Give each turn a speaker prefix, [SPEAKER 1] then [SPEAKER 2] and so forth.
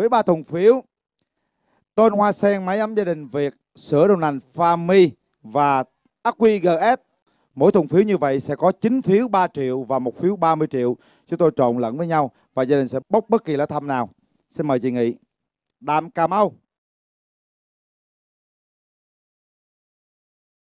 [SPEAKER 1] với ba thùng phiếu tôn hoa sen máy ấm gia đình Việt, sữa đậu nành Fami và ác quy GS. Mỗi thùng phiếu như vậy sẽ có 9 phiếu 3 triệu và một phiếu 30 triệu. Chúng tôi trộn lẫn với nhau và gia đình sẽ bốc bất kỳ lá thăm nào. Xin mời chị Nghị. Đàm Cà Mau.